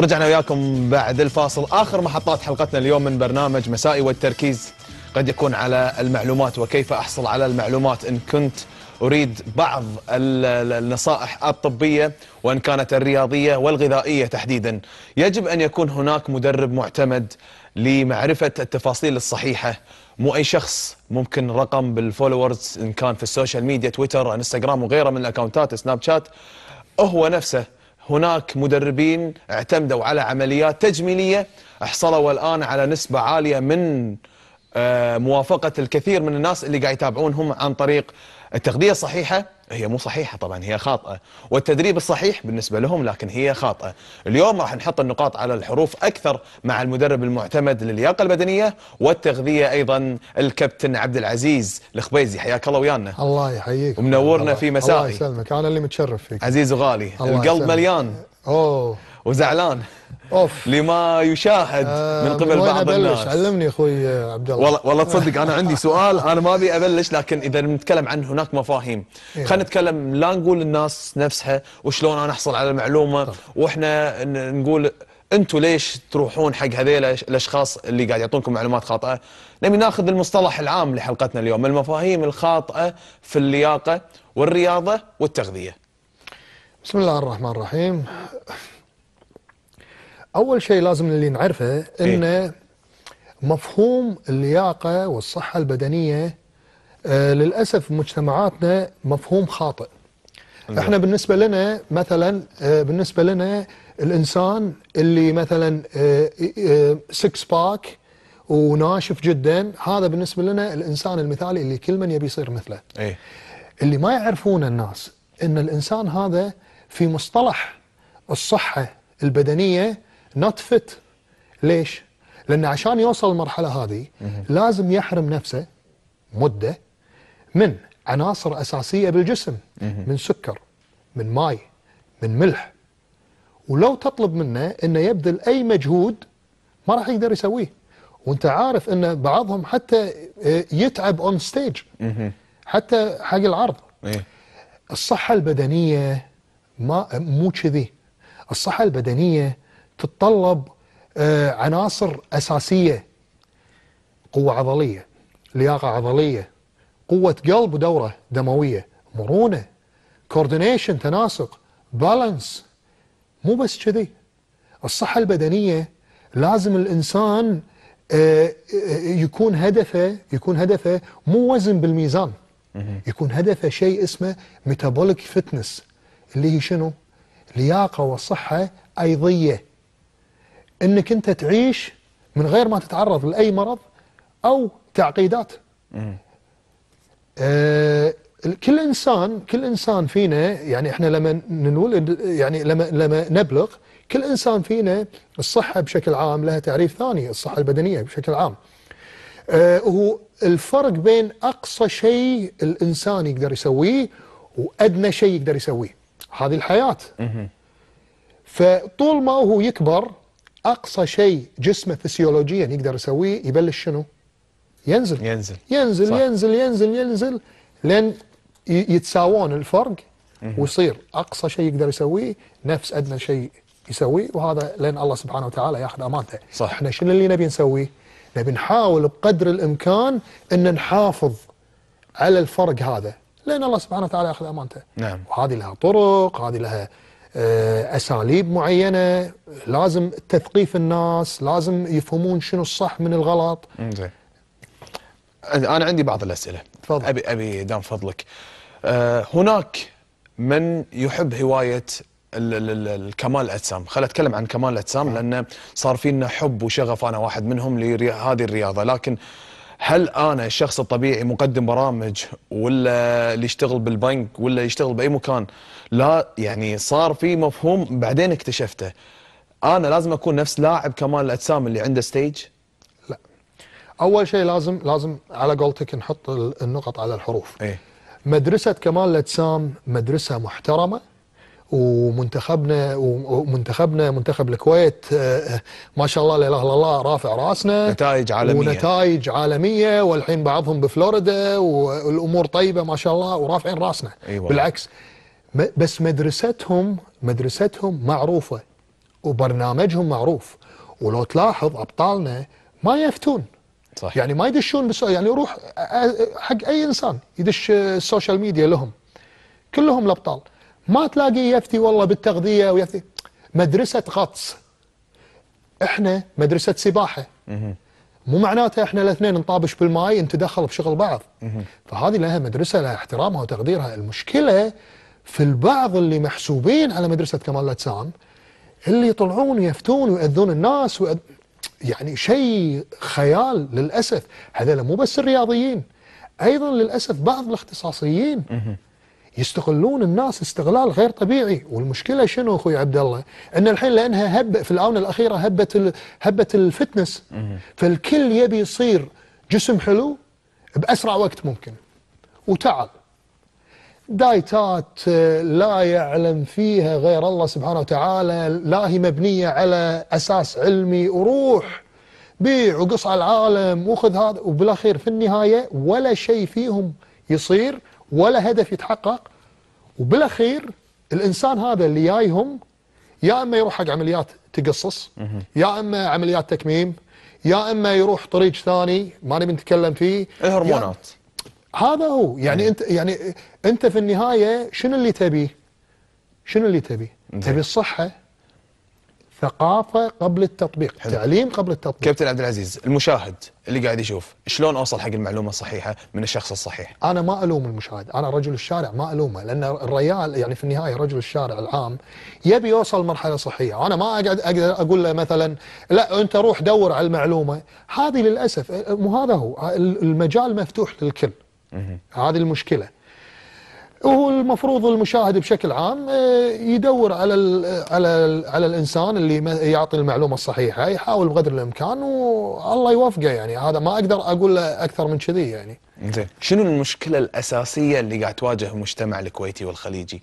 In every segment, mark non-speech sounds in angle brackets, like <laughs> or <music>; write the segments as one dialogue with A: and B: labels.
A: رجعنا وياكم بعد الفاصل آخر محطات حلقتنا اليوم من برنامج مسائي والتركيز قد يكون على المعلومات وكيف أحصل على المعلومات إن كنت أريد بعض النصائح الطبية وإن كانت الرياضية والغذائية تحديدا يجب أن يكون هناك مدرب معتمد لمعرفة التفاصيل الصحيحة مو أي شخص ممكن رقم بالفولورز إن كان في السوشيال ميديا تويتر انستغرام وغيره من الأكونتات سناب شات هو نفسه هناك مدربين اعتمدوا على عمليات تجميلية حصلوا الآن على نسبة عالية من آه، موافقة الكثير من الناس اللي قاعد يتابعونهم عن طريق التغذية الصحيحة هي مو صحيحه طبعا هي خاطئه والتدريب الصحيح بالنسبه لهم لكن هي خاطئه اليوم راح نحط النقاط على الحروف اكثر مع المدرب المعتمد للياقه البدنيه والتغذيه ايضا الكابتن عبد العزيز الخبيزي حياك الله ويانا الله يحييك ومنورنا في مسائي الله
B: يسلمك انا اللي متشرف فيك عزيز
A: وغالي القلب مليان اوه وزعلان اوف لما يشاهد آه من قبل بعض الناس
B: علمني اخوي عبد الله والله والله تصدق انا عندي
A: سؤال انا ما ابي ابلش لكن اذا بنتكلم عن هناك مفاهيم إيه. خلينا نتكلم لا نقول الناس نفسها وشلون انا احصل على المعلومه طب. واحنا نقول انتم ليش تروحون حق هذيل الاشخاص اللي قاعد يعطونكم معلومات خاطئه؟ نبي ناخذ المصطلح العام لحلقتنا اليوم، المفاهيم الخاطئه في اللياقه والرياضه والتغذيه.
B: بسم الله الرحمن الرحيم. اول شيء لازم اللي نعرفه ان إيه؟ مفهوم اللياقه والصحه البدنيه آه للاسف مجتمعاتنا مفهوم خاطئ نعم. احنا بالنسبه لنا مثلا آه بالنسبه لنا الانسان اللي مثلا آه سكس آه، باك وناشف جدا هذا بالنسبه لنا الانسان المثالي اللي كل من يبي يصير مثله إيه؟ اللي ما يعرفون الناس ان الانسان هذا في مصطلح الصحه البدنيه نوت فت ليش؟ لان عشان يوصل المرحلة هذه لازم يحرم نفسه مدة من عناصر أساسية بالجسم من سكر من ماي من ملح ولو تطلب منه أنه يبذل أي مجهود ما راح يقدر يسويه وانت عارف ان بعضهم حتى آه، يتعب اون ستيج حتى حق العرض إيه. الصحه البدنيه ما مو كذي الصحه البدنيه تتطلب آه، عناصر أساسية قوة عضلية لياقة عضلية قوة قلب ودورة دموية مرونة كوردينيشن تناسق بالانس مو بس كذي الصحة البدنية لازم الإنسان آه، آه، يكون هدفه يكون هدفه مو وزن بالميزان يكون هدفه شيء اسمه ميتابوليك فتنس اللي هي شنو؟ لياقة وصحة أيضية انك انت تعيش من غير ما تتعرض لاي مرض او تعقيدات آه كل انسان كل انسان فينا يعني احنا لما ننولد يعني لما لما نبلغ كل انسان فينا الصحه بشكل عام لها تعريف ثاني الصحه البدنيه بشكل عام آه هو الفرق بين اقصى شيء الانسان يقدر يسويه وادنى شيء يقدر يسويه هذه الحياه فطول ما هو يكبر اقصى شيء جسمه فسيولوجيا يقدر يسويه يبلش شنو؟ ينزل ينزل ينزل صح. ينزل ينزل ينزل لين يتساوون الفرق ويصير اقصى شيء يقدر يسويه نفس ادنى شيء يسويه وهذا لين الله سبحانه وتعالى ياخذ امانته صح احنا شنو اللي نبي نسويه؟ نبي نحاول بقدر الامكان ان نحافظ على الفرق هذا لان الله سبحانه وتعالى ياخذ امانته نعم وهذه لها طرق هذه لها آه، أساليب معينة لازم تثقيف الناس لازم يفهمون شنو الصح من الغلط
A: زين أنا عندي بعض الأسئلة تفضل أبي أبي دام فضلك أه هناك من يحب هواية الكمال الاجسام خل اتكلم عن كمال الاجسام نعم. لان صار فينا حب وشغف انا واحد منهم لهذه الرياضه لكن هل انا الشخص الطبيعي مقدم برامج ولا اللي يشتغل بالبنك ولا يشتغل باي مكان لا يعني صار في مفهوم بعدين اكتشفته انا لازم اكون نفس لاعب كمال الاجسام اللي عنده ستيج لا
B: اول شيء لازم لازم على قولتك نحط النقط على الحروف إيه؟ مدرسه كمال الاجسام مدرسه محترمه ومنتخبنا ومنتخبنا منتخب الكويت آه، آه، ما شاء الله لا اله الا الله رافع راسنا نتائج عالميه ونتائج عالميه والحين بعضهم بفلوريدا والامور طيبه ما شاء الله ورافعين راسنا أيوة. بالعكس بس مدرستهم مدرستهم معروفه وبرنامجهم معروف ولو تلاحظ ابطالنا ما يفتون صح. يعني ما يدشون بس يعني يروح حق اي انسان يدش السوشيال ميديا لهم كلهم الابطال ما تلاقيه يفتي والله بالتغذية ويفتي مدرسة غطس احنا مدرسة سباحة مو معناته احنا الاثنين نطابش بالماي نتدخل بشغل بعض فهذه لها مدرسة لها احترامها وتقديرها المشكلة في البعض اللي محسوبين على مدرسة كمال الاجسام اللي يطلعون ويفتون ويؤذون الناس ويأذ... يعني شيء خيال للأسف هذا مو بس الرياضيين أيضا للأسف بعض الاختصاصيين يستغلون الناس استغلال غير طبيعي والمشكله شنو اخوي عبد الله ان الحين لانها هب في الاونه الاخيره هبت هبت الفتنس فالكل يبي يصير جسم حلو باسرع وقت ممكن وتعب دايتات آه، لا يعلم فيها غير الله سبحانه وتعالى لا هي مبنية على أساس علمي وروح بيع وقص على العالم وخذ هذا وبالأخير في النهاية ولا شيء فيهم يصير ولا هدف يتحقق وبالاخير الانسان هذا اللي جايهم يا اما يروح حق عمليات تقصص يا اما عمليات تكميم يا اما يروح طريق ثاني ما نبي نتكلم فيه الهرمونات هذا هو يعني انت يعني انت في النهايه شنو اللي تبيه؟ شنو اللي تبيه؟ تبي الصحه
A: ثقافه قبل التطبيق حلو. تعليم قبل التطبيق كابتن عبد العزيز المشاهد اللي قاعد يشوف شلون اوصل حق المعلومه الصحيحه من الشخص الصحيح
B: انا ما الوم المشاهد انا رجل الشارع ما الومه لان الريال يعني في النهايه رجل الشارع العام يبي يوصل مرحله صحيه انا ما اقعد اقدر اقول له مثلا لا انت روح دور على المعلومه هذه للاسف مو هذا هو المجال مفتوح للكل هذه المشكله هو المفروض المشاهد بشكل عام آه، يدور على الـ على الـ على الانسان اللي يعطي المعلومه الصحيحه يحاول بقدر الامكان والله يوفقه يعني هذا ما اقدر اقول له اكثر من كذي يعني
A: زين شنو المشكله الاساسيه اللي قاعد تواجه المجتمع الكويتي والخليجي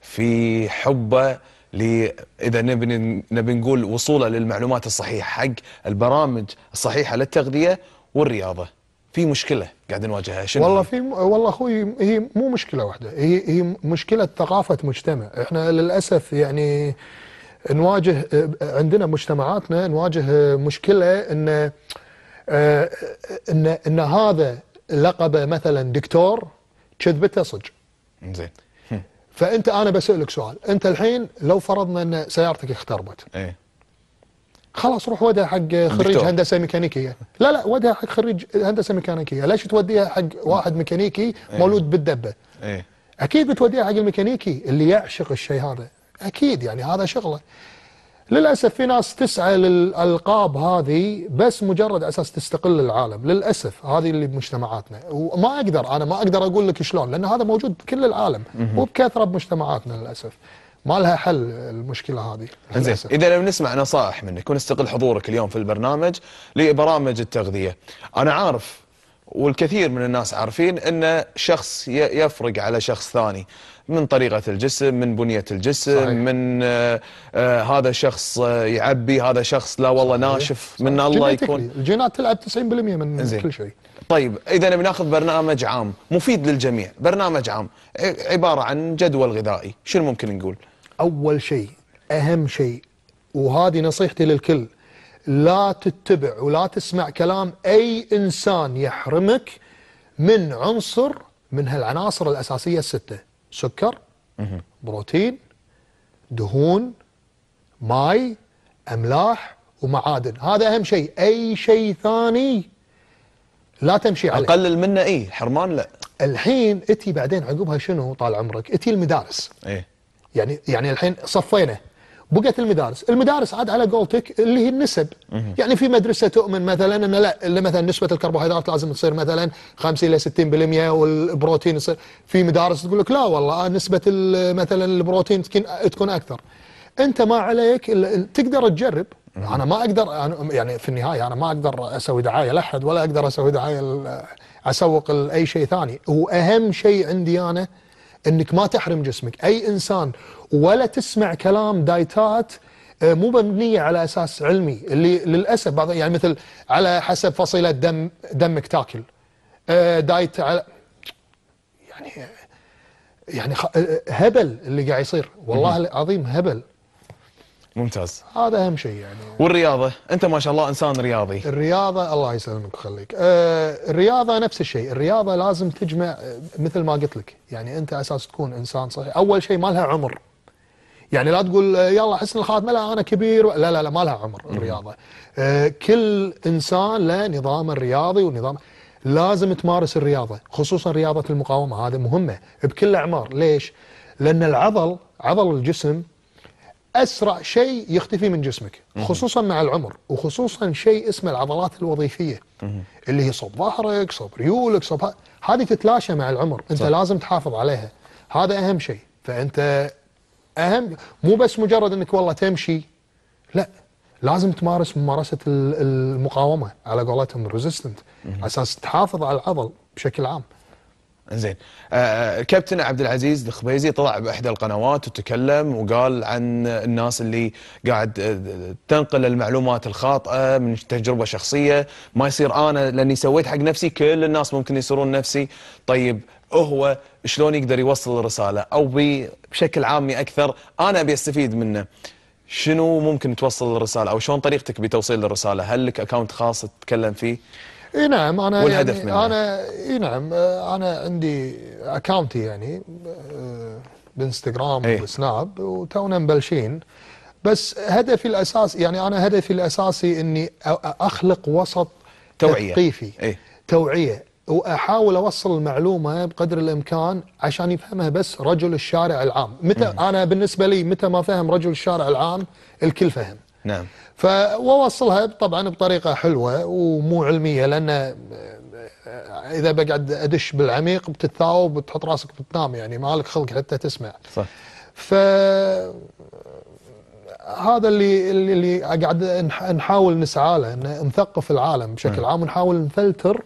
A: في حبه ل اذا نبي نبي نقول وصوله للمعلومات الصحيحه حق البرامج الصحيحه للتغذيه والرياضه في مشكله قاعد نواجهها شنو والله
B: في م... والله اخوي هي مو مشكله واحده هي هي مشكله ثقافه مجتمع احنا للاسف يعني نواجه عندنا مجتمعاتنا نواجه مشكله ان ان ان هذا لقبه مثلا دكتور كذبته صدق زين فانت انا بسالك سؤال انت الحين لو فرضنا ان سيارتك
A: اختربت ايه
B: خلاص روح ودها حق خريج هندسه ميكانيكيه لا لا ودها حق خريج هندسه ميكانيكيه ليش توديها حق واحد ميكانيكي إيه. مولود بالدبه ايه اكيد بتوديها حق الميكانيكي اللي يعشق الشيء هذا اكيد يعني هذا شغله للاسف في ناس تسعى للالقاب هذه بس مجرد اساس تستقل العالم للاسف هذه اللي بمجتمعاتنا وما اقدر انا ما اقدر اقول لك شلون لان هذا موجود بكل العالم وبكثره بمجتمعاتنا للاسف ما لها حل المشكله هذه
A: زين اذا بنسمع نسمع نصائح منك ونستقل حضورك اليوم في البرنامج لبرامج التغذيه انا عارف والكثير من الناس عارفين ان شخص يفرق على شخص ثاني من طريقة الجسم من بنية الجسم صحيح. من آه آه هذا شخص يعبي هذا شخص لا والله صحيح. ناشف صحيح. من الله يكون
B: الجينات تلعب 90%
A: من زي. كل شيء طيب إذا بناخذ برنامج عام مفيد للجميع برنامج عام عبارة عن جدول غذائي شنو ممكن نقول
B: أول شيء أهم شيء وهذه نصيحتي للكل لا تتبع ولا تسمع كلام أي إنسان يحرمك من عنصر من هالعناصر الأساسية الستة سكر بروتين دهون ماي أملاح ومعادن هذا أهم شيء أي شيء ثاني لا تمشي عليه أقلل منه إيه حرمان لا الحين أتي بعدين عقبها شنو طال عمرك أتي المدارس إيه يعني يعني الحين صفينا بقت المدارس المدارس عاد على قولتك اللي هي النسب يعني في مدرسة تؤمن مثلا أن لا اللي مثلا نسبة الكربوهيدرات لازم تصير مثلا 50 إلى 60% والبروتين يصير في مدارس تقول لك لا والله آه، نسبة مثلا البروتين تكون أكثر أنت ما عليك تقدر تجرب أنا ما أقدر يعني في النهاية أنا ما أقدر أسوي دعاية لأحد ولا أقدر أسوي دعاية أسوق لأي شيء ثاني وأهم شيء عندي أنا انك ما تحرم جسمك اي انسان ولا تسمع كلام دايتات آه، مو مبنيه على اساس علمي اللي للاسف بعض يعني مثل على حسب فصيله دم دمك تاكل آه، دايت على يعني يعني آه، هبل اللي قاعد يصير والله العظيم هبل ممتاز هذا اهم شيء يعني
A: والرياضه انت ما شاء الله انسان رياضي الرياضه الله يسلمك ويخليك
B: آه الرياضه نفس الشيء الرياضه لازم تجمع أه، مثل ما قلت لك يعني انت اساس تكون انسان صحي اول شيء ما لها عمر يعني لا تقول أه، يلا حسن الخاتمه لا انا كبير لا لا لا ما لها عمر الرياضه آه كل انسان له نظامه الرياضي ونظام لازم تمارس الرياضه خصوصا رياضه المقاومه هذه مهمه بكل الاعمار ليش لان العضل عضل الجسم أسرع شيء يختفي من جسمك خصوصا مع العمر وخصوصا شيء اسمه العضلات الوظيفية اللي هي صوب ظهرك صوب ريولك صوب هذه تتلاشى مع العمر أنت صح. لازم تحافظ عليها هذا أهم شيء فأنت أهم مو بس مجرد أنك والله تمشي لا لازم تمارس ممارسة المقاومة على قولتهم ريزيستنت على أساس تحافظ على العضل بشكل عام
A: زين آه،, آه كابتن عبد العزيز الخبيزي طلع باحدى القنوات وتكلم وقال عن الناس اللي قاعد آه، تنقل المعلومات الخاطئه من تجربه شخصيه ما يصير انا لاني سويت حق نفسي كل الناس ممكن يصيرون نفسي طيب هو شلون يقدر يوصل الرساله او بشكل عامي اكثر انا ابي استفيد منه شنو ممكن توصل الرساله او شلون طريقتك بتوصيل الرساله هل لك اكونت خاص تتكلم فيه اي نعم انا والهدف يعني منها. انا
B: اي نعم انا عندي اكاونتي يعني آه، بانستغرام ايه؟ وسناب وتونا مبلشين بس هدفي الاساسي يعني انا هدفي الاساسي اني اخلق وسط توعيه تثقيفي ايه؟ توعيه واحاول اوصل المعلومه بقدر الامكان عشان يفهمها بس رجل الشارع العام متى انا بالنسبه لي متى ما فهم رجل الشارع العام الكل فهم نعم فوصلها طبعا بطريقه حلوه ومو علميه لان آه، آه، اذا بقعد ادش بالعميق بتتثاوب وتحط راسك بتنام يعني ما لك خلق حتى تسمع صح ف هذا اللي اللي قاعد نحاول نسعى له ان نثقف العالم بشكل م. نعم. عام ونحاول نفلتر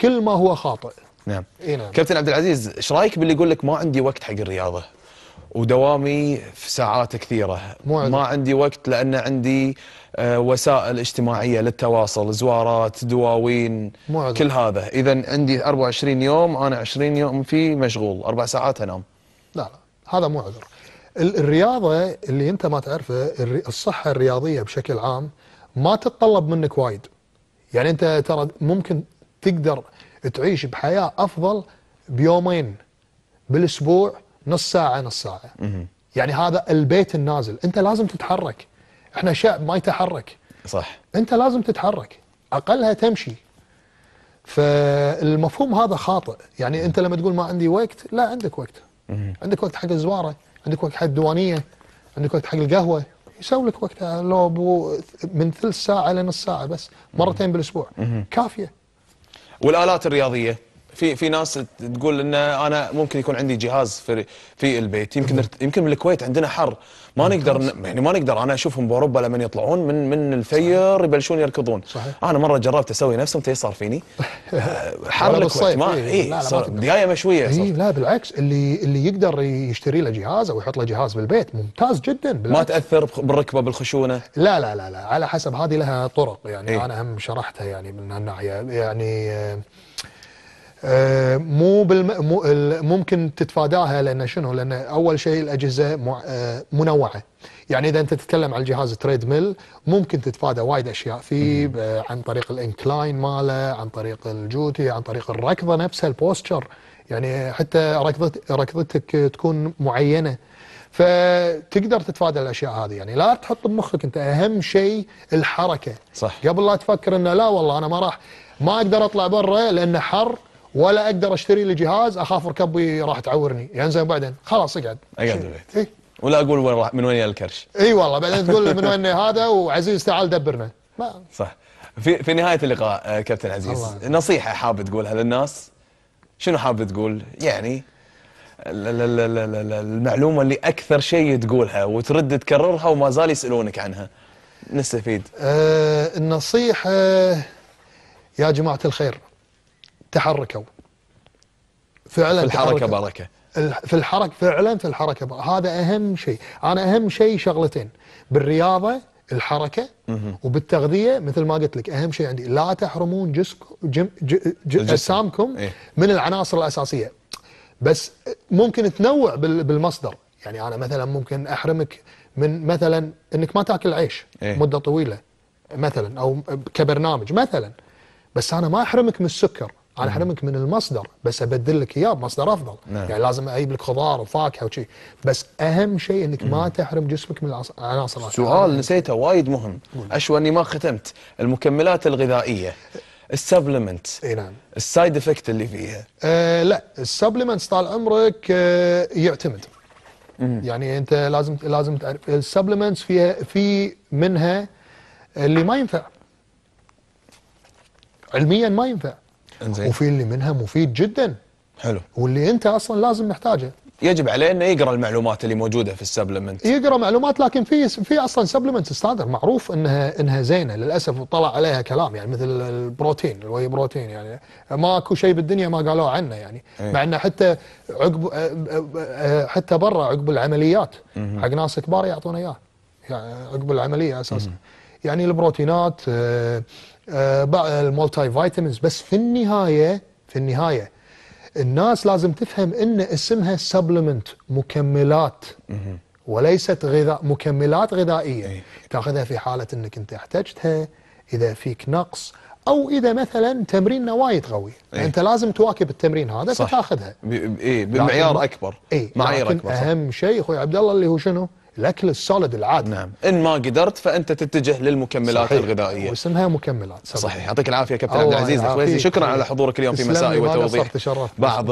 B: كل ما هو خاطئ
A: نعم, إيه نعم. كابتن عبد العزيز ايش رايك باللي يقول لك ما عندي وقت حق الرياضه ودوامي في ساعات كثيرة معدل. ما عندي وقت لأن عندي آه، وسائل اجتماعية للتواصل زوارات دواوين معدل. كل هذا إذا عندي 24 يوم أنا 20 يوم فيه مشغول أربع ساعات أنام
B: لا لا هذا مو عذر الرياضة اللي أنت ما تعرفه الصحة الرياضية بشكل عام ما تتطلب منك وايد يعني أنت ترى ممكن تقدر تعيش بحياة أفضل بيومين بالأسبوع نص ساعة نص ساعة يعني هذا البيت النازل أنت لازم تتحرك احنا شعب ما يتحرك صح أنت لازم تتحرك أقلها تمشي فالمفهوم هذا خاطئ يعني أنت لما تقول ما عندي وقت لا عندك وقت عندك وقت حق الزوارة عندك وقت حق الديوانية عندك وقت حق القهوة يسوي لك وقتها لو من ثلث ساعة لنص ساعة بس مرتين بالأسبوع كافية
A: والآلات الرياضية في في ناس تقول ان انا ممكن يكون عندي جهاز في في البيت يمكن يمكن بالكويت عندنا حر ما نقدر يعني ما نقدر انا اشوفهم باوروبا لما يطلعون من من الفير يبلشون يركضون صحيح. انا مره جربت اسوي نفسهم صار فيني <laughs>
B: حر الكويت ما اي إيه،
A: دقايه مشويه اي
B: لا بالعكس اللي اللي يقدر يشتري له جهاز او يحط له جهاز بالبيت ممتاز جدا بالعكس. ما تاثر بالركبه بالخشونه لا لا لا لا على حسب هذه لها طرق يعني إيه؟ انا هم شرحتها يعني من هالناحيه يعني آه، آه، مو بالم... ممكن تتفاداها لان شنو؟ لان اول شيء الاجهزه آه، منوعه. يعني اذا انت تتكلم عن الجهاز تريد ميل ممكن تتفادى وايد اشياء فيه عن طريق الانكلاين ماله، عن طريق الجوتي، عن طريق الركضه نفسها البوستشر، يعني حتى ركضت ركضتك تكون معينه. فتقدر تتفادى الاشياء هذه يعني لا تحط بمخك انت اهم شيء الحركه صح قبل لا تفكر انه لا والله انا ما راح ما اقدر اطلع برا لانه حر ولا اقدر اشتري لي جهاز اخاف ركبي راح تعورني يعني زين بعدين خلاص اقعد
A: اقعد بالبيت إيه؟ ولا اقول وين راح من وين يا الكرش اي
B: والله بعدين تقول من وين <laughs> هذا وعزيز تعال دبرنا ما.
A: صح في في نهايه اللقاء آه، كابتن عزيز الله. نصيحه حاب تقولها للناس شنو حاب تقول يعني المعلومه اللي اكثر شيء تقولها وترد تكررها وما زال يسالونك عنها نستفيد
B: أه النصيحه يا جماعه الخير تحركوا
A: فعلا في الحركه تحركوا. بركه
B: في الحركه فعلا في الحركه بركة. هذا اهم شيء انا اهم شيء شغلتين بالرياضه الحركه وبالتغذيه مثل ما قلت لك اهم شيء عندي لا تحرمون جسم جم ج ج اجسامكم إيه؟ من العناصر الاساسيه بس ممكن تنوع بالمصدر يعني انا مثلا ممكن احرمك من مثلا انك ما تاكل عيش إيه؟ مده طويله مثلا او كبرنامج مثلا بس انا ما احرمك من السكر انا احرمك من المصدر بس ابدل لك اياه بمصدر افضل نعم. يعني لازم اجيب لك خضار وفاكهه وشي بس اهم شيء انك مم. ما تحرم جسمك من العناصر سؤال
A: نسيته وايد مهم اشوى اني ما ختمت المكملات الغذائيه السبلمنت اي نعم السايد افكت اللي فيها آه لا السبلمنت طال
B: عمرك آه يعتمد مم. يعني انت لازم لازم تعرف السبلمنتس فيها في منها اللي ما ينفع
A: علميا ما ينفع
B: انزين وفي اللي منها مفيد جدا حلو واللي انت اصلا لازم محتاجه
A: يجب عليه انه يقرا المعلومات اللي موجوده في السبلمنت
B: يقرا معلومات لكن في في اصلا سبلمنت ستاندر معروف انها انها زينه للاسف وطلع عليها كلام يعني مثل البروتين الواي بروتين يعني ماكو شيء بالدنيا ما قالوه عنه يعني ايه. مع انه حتى عقب حتى برا عقب العمليات حق ناس كبار يعطونا اياه يعني عقب العمليه اساسا يعني البروتينات آه، آه، المولتي فيتامينز بس في النهايه في النهايه الناس لازم تفهم ان اسمها سبلمنت مكملات وليست غذاء مكملات غذائيه إيه. تاخذها في حاله انك انت احتجتها اذا فيك نقص او اذا مثلا تمريننا وايد قوي إيه؟ انت لازم تواكب التمرين هذا صح. فتاخذها
A: اي بمعيار اكبر اي معايير اكبر اهم
B: شيء اخوي عبد الله اللي هو شنو؟ الاكل السوليد العادي نعم
A: ان ما قدرت فانت تتجه للمكملات صحيح. الغذائيه
B: واسمها مكملات صحيح,
A: صحيح. يعطيك العافيه كابتن عبد العزيز الخويزي شكرا على حضورك اليوم في مسائي وتوضيح بعض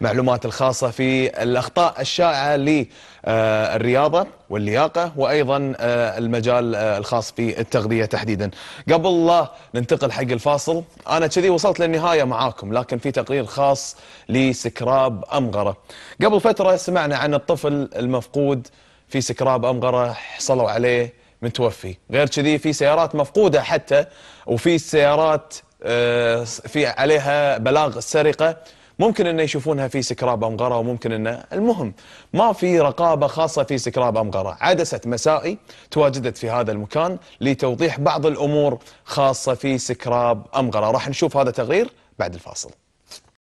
A: المعلومات الخاصه في الاخطاء الشائعه للرياضه آه، واللياقه وايضا آه، المجال آه، الخاص في التغذيه تحديدا قبل لا ننتقل حق الفاصل انا كذي وصلت للنهايه معاكم لكن في تقرير خاص لسكراب امغره قبل فتره سمعنا عن الطفل المفقود في سكراب أمغرة حصلوا عليه متوفي غير كذي في سيارات مفقودة حتى وفي سيارات آه، في عليها بلاغ السرقة ممكن انه يشوفونها في سكراب امغره وممكن انه المهم ما في رقابه خاصه في سكراب امغره، عدسه مسائي تواجدت في هذا المكان لتوضيح بعض الامور خاصه في سكراب امغره، راح نشوف هذا التقرير بعد الفاصل.